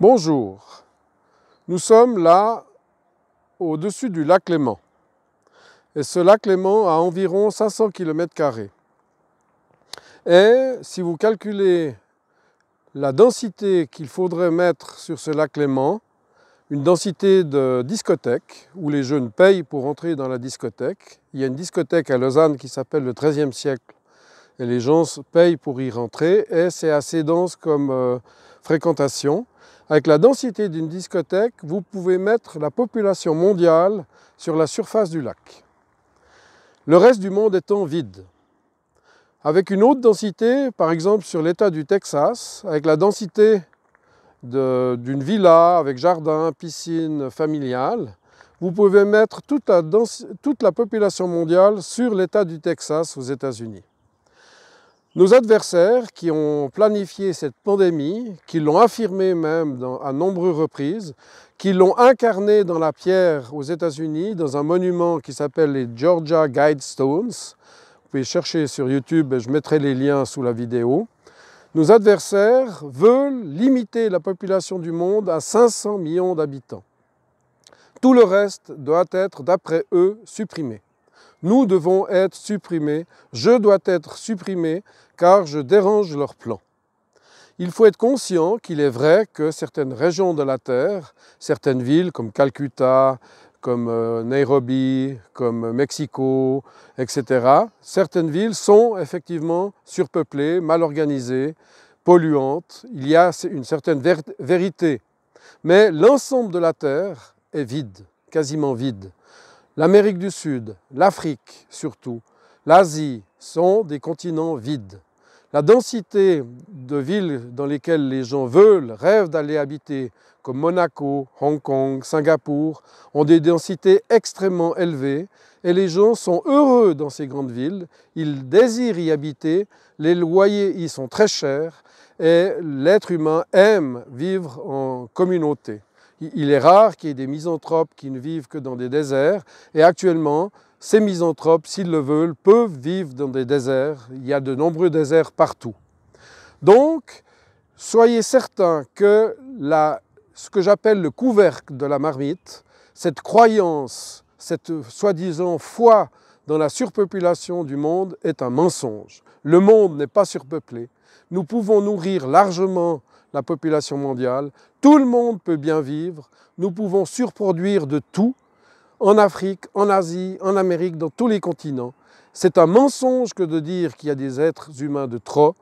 Bonjour, nous sommes là au-dessus du lac Léman. Et ce lac Léman a environ 500 km. Et si vous calculez la densité qu'il faudrait mettre sur ce lac Léman, une densité de discothèque où les jeunes payent pour entrer dans la discothèque. Il y a une discothèque à Lausanne qui s'appelle le XIIIe siècle et les gens payent pour y rentrer et c'est assez dense comme euh, fréquentation. Avec la densité d'une discothèque, vous pouvez mettre la population mondiale sur la surface du lac. Le reste du monde étant vide. Avec une haute densité, par exemple sur l'état du Texas, avec la densité d'une villa avec jardin, piscine familiale, vous pouvez mettre toute la, toute la population mondiale sur l'état du Texas aux États-Unis. Nos adversaires qui ont planifié cette pandémie, qui l'ont affirmé même à nombreuses reprises, qui l'ont incarné dans la pierre aux États-Unis, dans un monument qui s'appelle les Georgia Guidestones. Vous pouvez chercher sur YouTube, je mettrai les liens sous la vidéo. Nos adversaires veulent limiter la population du monde à 500 millions d'habitants. Tout le reste doit être, d'après eux, supprimé. Nous devons être supprimés, je dois être supprimé, car je dérange leur plan. Il faut être conscient qu'il est vrai que certaines régions de la Terre, certaines villes comme Calcutta, comme euh, Nairobi, comme Mexico, etc., certaines villes sont effectivement surpeuplées, mal organisées, polluantes. Il y a une certaine vérité. Mais l'ensemble de la Terre est vide, quasiment vide. L'Amérique du Sud, l'Afrique surtout, l'Asie sont des continents vides. La densité de villes dans lesquelles les gens veulent, rêvent d'aller habiter, comme Monaco, Hong Kong, Singapour, ont des densités extrêmement élevées et les gens sont heureux dans ces grandes villes, ils désirent y habiter, les loyers y sont très chers et l'être humain aime vivre en communauté il est rare qu'il y ait des misanthropes qui ne vivent que dans des déserts. Et actuellement, ces misanthropes, s'ils le veulent, peuvent vivre dans des déserts. Il y a de nombreux déserts partout. Donc, soyez certains que ce que j'appelle le couvercle de la marmite, cette croyance, cette soi-disant foi dans la surpopulation du monde est un mensonge. Le monde n'est pas surpeuplé. Nous pouvons nourrir largement la population mondiale. Tout le monde peut bien vivre. Nous pouvons surproduire de tout en Afrique, en Asie, en Amérique, dans tous les continents. C'est un mensonge que de dire qu'il y a des êtres humains de trop.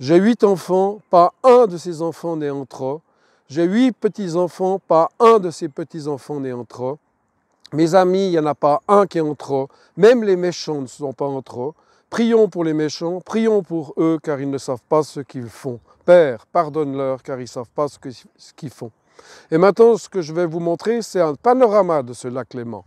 J'ai huit enfants, pas un de ces enfants n'est en trop. J'ai huit petits-enfants, pas un de ces petits-enfants n'est en trop. Mes amis, il n'y en a pas un qui est en trop. Même les méchants ne sont pas en trop. Prions pour les méchants, prions pour eux, car ils ne savent pas ce qu'ils font. Père, pardonne-leur car ils ne savent pas ce qu'ils font. Et maintenant, ce que je vais vous montrer, c'est un panorama de ce lac Léman.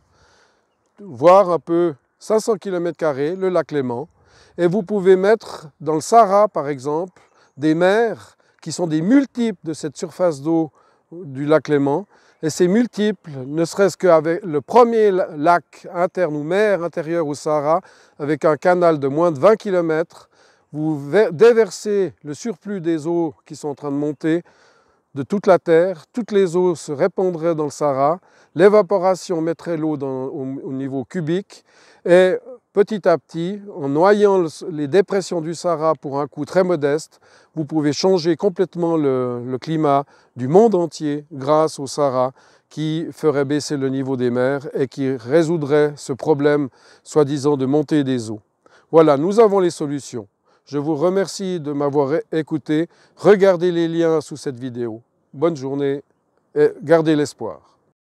Voir un peu 500 km, le lac Léman. Et vous pouvez mettre dans le Sahara, par exemple, des mers qui sont des multiples de cette surface d'eau du lac Léman. Et ces multiples, ne serait-ce qu'avec le premier lac interne ou mer intérieure au Sahara, avec un canal de moins de 20 km, vous déversez le surplus des eaux qui sont en train de monter de toute la terre, toutes les eaux se répandraient dans le Sahara, l'évaporation mettrait l'eau au, niveau cubique et petit à petit, en noyant les dépressions du Sahara pour un coût très modeste, vous pouvez changer complètement le, le climat du monde entier grâce au Sahara qui ferait baisser le niveau des mers et qui résoudrait ce problème soi-disant de montée des eaux. Voilà, nous avons les solutions. Je vous remercie de m'avoir écouté. Regardez les liens sous cette vidéo. Bonne journée et gardez l'espoir.